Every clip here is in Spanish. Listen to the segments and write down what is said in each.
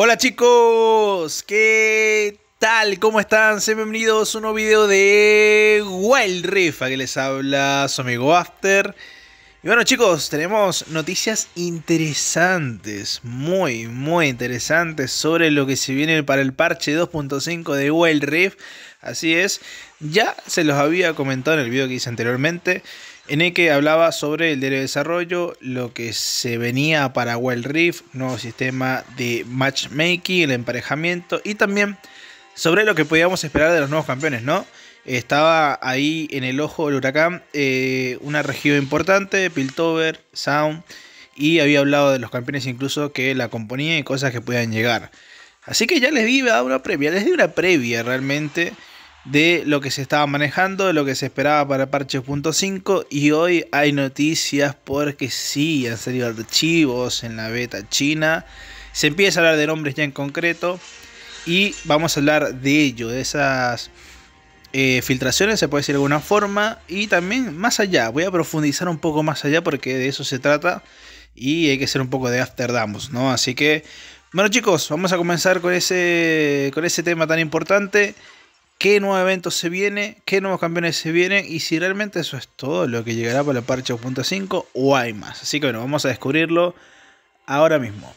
Hola chicos, ¿qué tal? ¿Cómo están? Sean bienvenidos a un nuevo video de Wild Rift, que les habla su amigo After. Y bueno chicos, tenemos noticias interesantes, muy muy interesantes sobre lo que se viene para el parche 2.5 de Wild Rift. Así es, ya se los había comentado en el video que hice anteriormente, en el que hablaba sobre el diario de desarrollo, lo que se venía para Wild Rift, nuevo sistema de matchmaking, el emparejamiento y también sobre lo que podíamos esperar de los nuevos campeones, ¿no? Estaba ahí en el ojo del huracán eh, una región importante, Piltover, Sound, y había hablado de los campeones incluso que la componían y cosas que podían llegar. Así que ya les di una previa, les di una previa realmente de lo que se estaba manejando, de lo que se esperaba para parche Parche.5 y hoy hay noticias porque sí, han salido archivos en la beta china, se empieza a hablar de nombres ya en concreto y vamos a hablar de ello, de esas eh, filtraciones, se puede decir de alguna forma, y también más allá, voy a profundizar un poco más allá porque de eso se trata y hay que ser un poco de Afterdamos, ¿no? Así que, bueno chicos, vamos a comenzar con ese, con ese tema tan importante qué nuevo evento se viene, qué nuevos campeones se vienen y si realmente eso es todo lo que llegará para la parche 2.5 o hay más. Así que bueno, vamos a descubrirlo ahora mismo.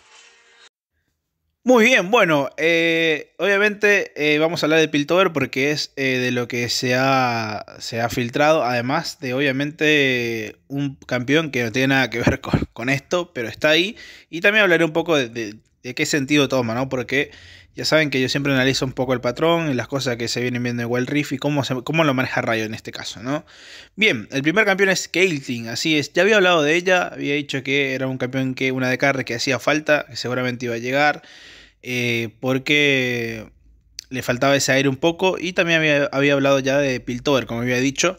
Muy bien, bueno, eh, obviamente eh, vamos a hablar de Piltover porque es eh, de lo que se ha, se ha, filtrado, además de obviamente un campeón que no tiene nada que ver con, esto, pero está ahí. Y también hablaré un poco de qué sentido toma, ¿no? Porque ya saben que yo siempre analizo un poco el patrón y las cosas que se vienen viendo en Wild Rift y cómo, cómo lo maneja Rayo en este caso, ¿no? Bien, el primer campeón es Caitlyn, así es. Ya había hablado de ella, había dicho que era un campeón que una de carre que hacía falta, que seguramente iba a llegar, eh, porque le faltaba ese aire un poco y también había, hablado ya de Piltover, como había dicho,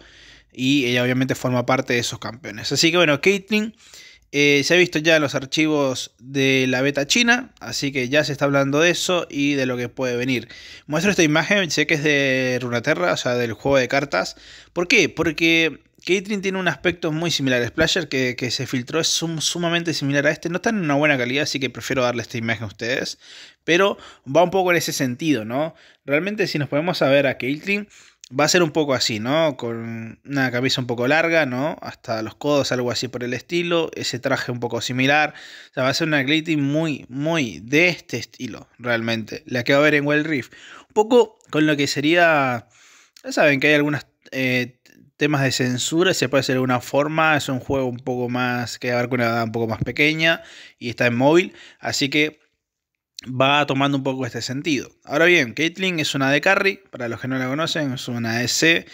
y ella obviamente forma parte de esos campeones. Así que bueno, Caitlyn eh, se ha visto ya los archivos de la beta china, así que ya se está hablando de eso y de lo que puede venir. Muestro esta imagen, sé que es de Runaterra, o sea, del juego de cartas. ¿Por qué? Porque Caitlyn tiene un aspecto muy similar. Splasher que, que se filtró es sumamente similar a este. No está en una buena calidad, así que prefiero darle esta imagen a ustedes. Pero va un poco en ese sentido, ¿no? Realmente si nos podemos a ver a Caitlyn va a ser un poco así, ¿no? Con una camisa un poco larga, ¿no? Hasta los codos, algo así por el estilo. Ese traje un poco similar. O sea, va a ser una Glitty muy, muy de este estilo, realmente. La que va a ver en Well Rift. Un poco con lo que sería... Ya saben que hay algunos eh, temas de censura, se puede hacer de alguna forma. Es un juego un poco más... que con una edad un poco más pequeña y está en móvil. Así que va tomando un poco este sentido. Ahora bien, Caitlyn es una de carry, para los que no la conocen, es una de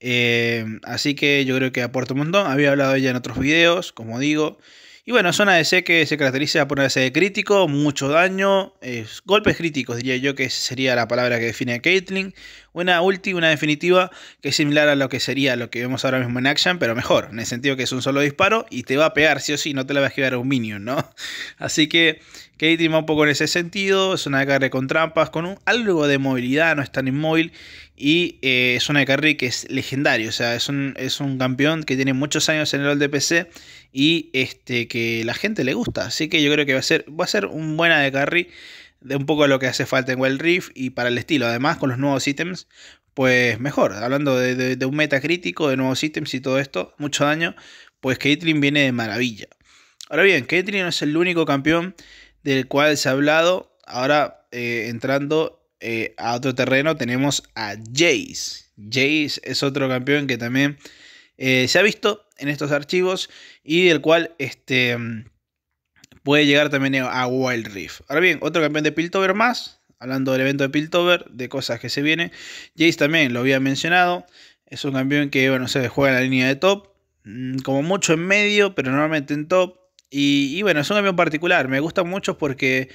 Eh, así que yo creo que aporta un montón. Había hablado ella en otros videos, como digo. Y bueno, zona DC que se caracteriza por una de crítico, mucho daño, golpes críticos, diría yo que sería la palabra que define a Caitlyn. Una ulti, una definitiva que es similar a lo que sería lo que vemos ahora mismo en Action, pero mejor, en el sentido que es un solo disparo y te va a pegar sí o sí, no te la vas a esquivar a un minion, ¿no? Así que Caitlyn va un poco en ese sentido, es una carry con trampas, con algo de movilidad, no es tan inmóvil y eh, es una carry que es legendario, o sea, es un, es un campeón que tiene muchos años en el rol de PC y este, que la gente le gusta. Así que yo creo que va a ser, va a ser un buena de carry de un poco lo que hace falta en Wild Rift y para el estilo. Además, con los nuevos ítems, pues mejor. Hablando de, un meta crítico, de nuevos ítems y todo esto, mucho daño, pues Caitlyn viene de maravilla. Ahora bien, Caitlyn no es el único campeón del cual se ha hablado. Ahora, eh, entrando eh, a otro terreno, tenemos a Jace. Jace es otro campeón que también eh, se ha visto en estos archivos y del cual este, mm, puede llegar también a Wild Rift. Ahora bien, otro campeón de Piltover más, hablando del evento de Piltover, de cosas que se vienen. Jace también lo había mencionado, es un campeón que bueno, se juega en la línea de top, mm, como mucho en medio, pero normalmente en top. Y, bueno, es un campeón particular, me gusta mucho porque...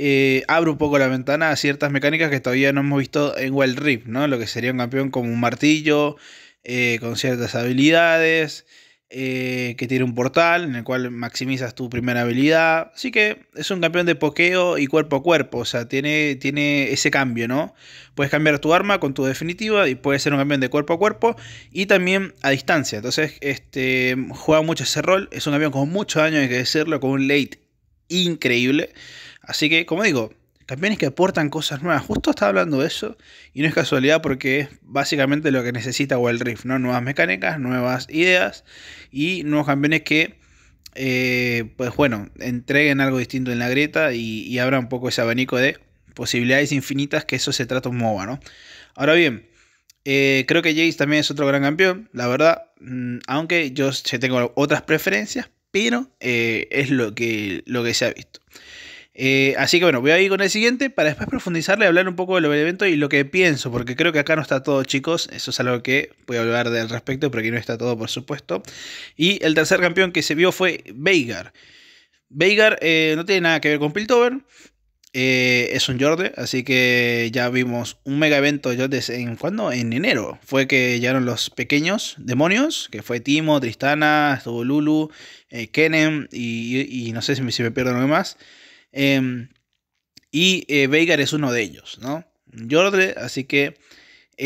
Eh, abre un poco la ventana a ciertas mecánicas que todavía no hemos visto en Wild Rift, ¿no? Lo que sería un campeón como un martillo, eh, con ciertas habilidades, eh, que tiene un portal en el cual maximizas tu primera habilidad. Así que es un campeón de pokeo y cuerpo a cuerpo, o sea, tiene, tiene ese cambio, ¿no? Puedes cambiar tu arma con tu definitiva y puede ser un campeón de cuerpo a cuerpo y también a distancia. Entonces, este, juega mucho ese rol, es un campeón con mucho daño hay que decirlo, con un late increíble. Así que, como digo, Campeones que aportan cosas nuevas. Justo estaba hablando de eso y no es casualidad porque es básicamente lo que necesita Wild Rift, ¿no? Nuevas mecánicas, nuevas ideas y nuevos campeones que, eh, pues bueno, entreguen algo distinto en la grieta y, y abran un poco ese abanico de posibilidades infinitas que eso se trata un MOBA, ¿no? Ahora bien, eh, creo que Jace también es otro gran campeón, la verdad, mm, aunque yo tengo otras preferencias, pero eh, es lo que, lo que se ha visto. Eh, así que bueno, voy a ir con el siguiente para después profundizarle y hablar un poco de del evento y lo que pienso, porque creo que acá no está todo, chicos. Eso es algo que voy a hablar del respecto, pero aquí no está todo, por supuesto. Y el tercer campeón que se vio fue Veigar. Veigar eh, no tiene nada que ver con Piltover. Eh, es un Jordi, así que ya vimos un mega evento de en cuando en enero. Fue que llegaron los pequeños demonios, que fue Timo, Tristana, estuvo Lulu, Kenem y, no sé si me, si me pierdo algo más. Em, y eh, Veigar es uno de ellos, ¿no? Jordre, así que eh,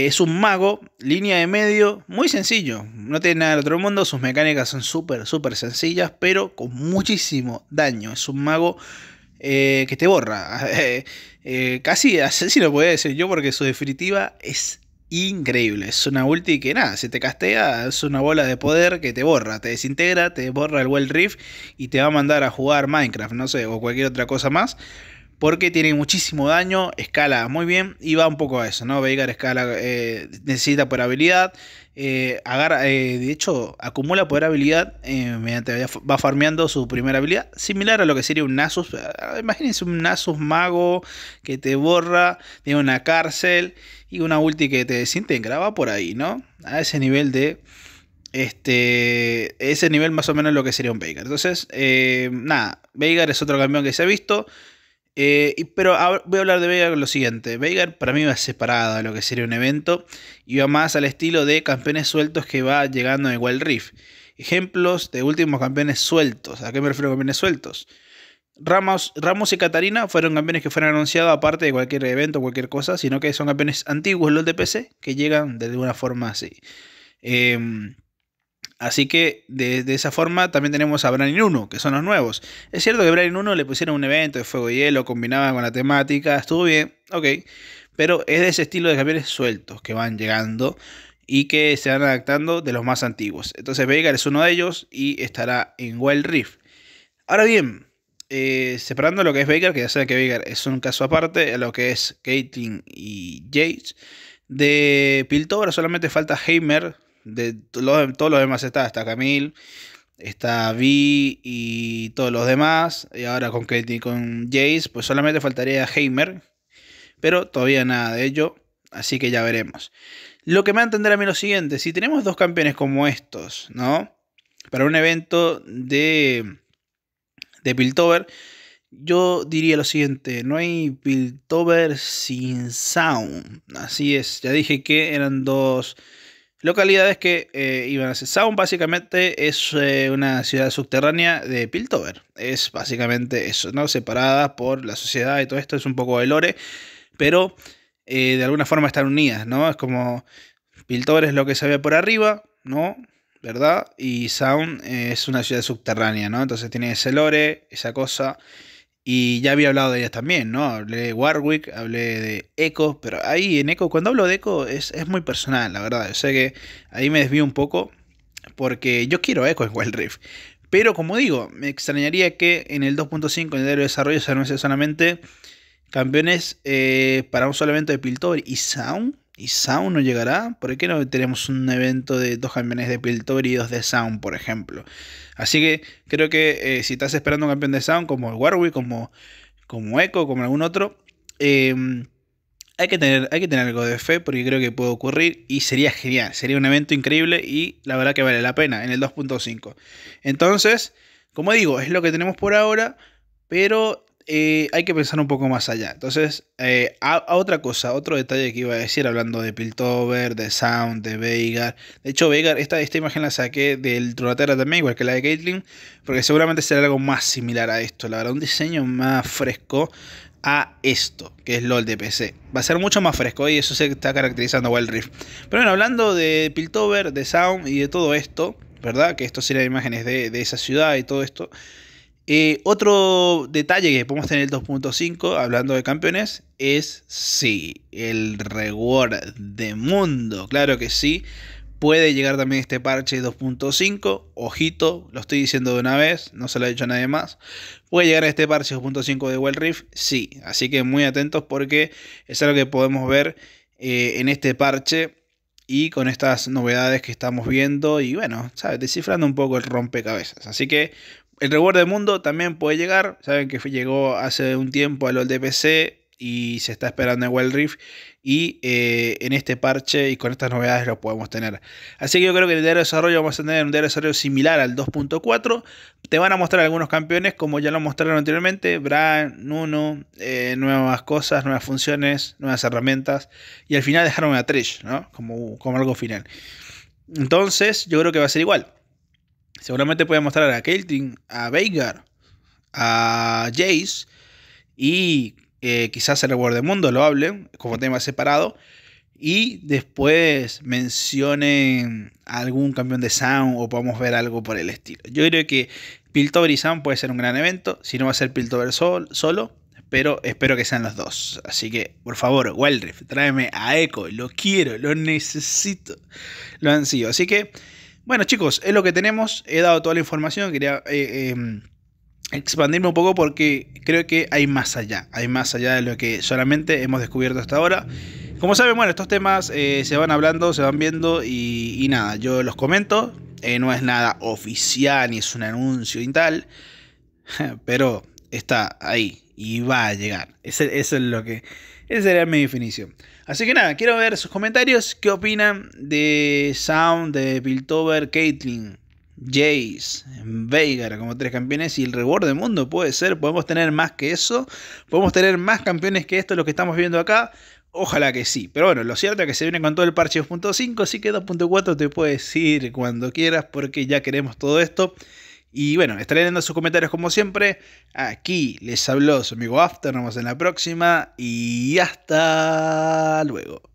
es un mago, línea de medio, muy sencillo. No tiene nada del otro mundo, sus mecánicas son súper, súper sencillas, pero con muchísimo daño. Es un mago eh, que te borra. casi así lo podría decir yo, porque su definitiva es increíble. Es una ulti que nada, se te castea, es una bola de poder que te borra, te desintegra, te borra el world Rift y te va a mandar a jugar Minecraft, no sé, o cualquier otra cosa más porque tiene muchísimo daño, escala muy bien y va un poco a eso, ¿no? Veigar escala, eh, necesita poder habilidad, eh, eh, de hecho acumula poder habilidad mediante va farmeando su primera habilidad, similar a lo que sería un Nasus, imagínense un Nasus mago que te borra, tiene una cárcel y una ulti que te desintegra, va por ahí, ¿no? A ese nivel de... Este, ese nivel más o menos lo que sería un Veigar. Entonces, nada, Veigar es otro campeón que se ha visto. Eh, pero voy a hablar de Veigar lo siguiente. Veigar para mí va separado de lo que sería un evento y va más al estilo de campeones sueltos que va llegando en Wild Rift. Ejemplos de últimos campeones sueltos. ¿A qué me refiero a campeones sueltos? Ramos, Ramos y Catarina fueron campeones que fueron anunciados aparte de cualquier evento, cualquier cosa, sino que son campeones antiguos los de PC que llegan de alguna forma así. Eh, Así que de, esa forma también tenemos a Branin 1, que son los nuevos. Es cierto que Branin 1 le pusieron un evento de fuego y hielo, combinaba con la temática, estuvo bien, ok. Pero es de ese estilo de camiones sueltos que van llegando y que se van adaptando de los más antiguos. Entonces Veigar es uno de ellos y estará en Wild Rift. Ahora bien, eh, separando lo que es Baker, que ya saben que Baker es un caso aparte, a lo que es Caitlyn y Jace. De Piltover solamente falta Heimer, de todos los demás está, está Camille, está Vi y todos los demás, y ahora con Katie con Jace, pues solamente faltaría Heimer, pero todavía nada de ello, así que ya veremos. Lo que me va a entender a mí lo siguiente, si tenemos dos campeones como estos, ¿no? Para un evento de, de Piltover, yo diría lo siguiente, no hay Piltover sin sound, así es, ya dije que eran dos localidades que eh, iban a ser Sound, básicamente es eh, una ciudad subterránea de Piltover. Es básicamente eso, ¿no? Separada por la sociedad y todo esto, es un poco de lore, pero eh, de alguna forma están unidas, ¿no? Es como Piltover es lo que se ve por arriba, ¿no? ¿Verdad? Y Sound es una ciudad subterránea, ¿no? Entonces tiene ese lore, esa cosa. Y ya había hablado de ellas también, ¿no? Hablé de Warwick, hablé de Echo, pero ahí en Echo, cuando hablo de Echo es, muy personal, la verdad. Yo sé que ahí me desvío un poco porque yo quiero Echo en Wild Rift. Pero como digo, me extrañaría que en el 2.5 en el de desarrollo se solamente campeones eh, para un solo evento de Piltover y Sound. ¿Y Sound no llegará? ¿Por qué no tenemos un evento de dos campeones de Piltover y dos de Sound, por ejemplo? Así que creo que eh, si estás esperando un campeón de Sound como Warwick, como, como Echo, como algún otro, em, hay, que tener, hay que tener algo de fe porque creo que puede ocurrir y sería genial. Sería un evento increíble y la verdad que vale la pena en el 2.5. Entonces, como digo, es lo que tenemos por ahora, pero eh, hay que pensar un poco más allá. Entonces, eh, a, otra cosa, otro detalle que iba a decir hablando de Piltover, de Sound, de Veigar. De hecho, Veigar, esta, esta imagen la saqué del Tronatera también, igual que la de Caitlyn, porque seguramente será algo más similar a esto. La verdad, un diseño más fresco a esto, que es LOL de PC. Va a ser mucho más fresco y eso se está caracterizando a Wild Rift. Pero bueno, hablando de Piltover, de Sound y de todo esto, ¿verdad? Que esto serían imágenes de, de esa ciudad y todo esto. Eh, otro detalle que podemos tener el 2.5, hablando de campeones, es sí, el reward de mundo. Claro que sí, puede llegar también este parche 2.5. Ojito, lo estoy diciendo de una vez, no se lo ha dicho a nadie más. Puede llegar este parche 2.5 de Wild Rift, sí. Así que muy atentos porque es algo que podemos ver eh, en este parche y con estas novedades que estamos viendo y bueno, ¿sabes? descifrando un poco el rompecabezas. Así que el reward del mundo también puede llegar. Saben que llegó hace un tiempo al de PC y se está esperando en Wild Rift. Y eh, en este parche y con estas novedades lo podemos tener. Así que yo creo que en el diario de desarrollo vamos a tener un diario de desarrollo similar al 2.4. Te van a mostrar algunos campeones, como ya lo mostraron anteriormente: Bran, Nuno, eh, nuevas cosas, nuevas funciones, nuevas herramientas. Y al final dejaron a Trish, ¿no? como algo final. Entonces, yo creo que va a ser igual. Seguramente puede mostrar a Keltin, a Veigar, a Jace y eh, quizás el Mundo lo hable como tema separado. Y después mencionen algún campeón de Sound o podamos ver algo por el estilo. Yo creo que Piltover y Sound puede ser un gran evento. Si no va a ser Piltover solo, pero espero que sean los dos. Así que, por favor, Wildrift, tráeme a Echo. Lo quiero, lo necesito. Lo han sido. Así que. Bueno, chicos, es lo que tenemos. He dado toda la información. Quería eh, eh, expandirme un poco porque creo que hay más allá. Hay más allá de lo que solamente hemos descubierto hasta ahora. Como saben, bueno, estos temas eh, se van hablando, se van viendo y, nada, yo los comento. no es nada oficial ni es un anuncio y tal. Pero está ahí y va a llegar. eso es lo que esa sería mi definición. Así que nada, quiero ver sus comentarios. ¿Qué opinan de Sound, de Piltover, Caitlyn, Jace, Veigar como tres campeones y el reward del mundo? Puede ser, podemos tener más que eso. Podemos tener más campeones que esto, lo que estamos viendo acá. Ojalá que sí. Pero bueno, lo cierto es que se viene con todo el parche 2.5, así que 2.4 te puedes ir cuando quieras porque ya queremos todo esto. Y bueno, estaré leyendo sus comentarios como siempre. Aquí les habló su amigo After, nos vemos en la próxima y hasta luego.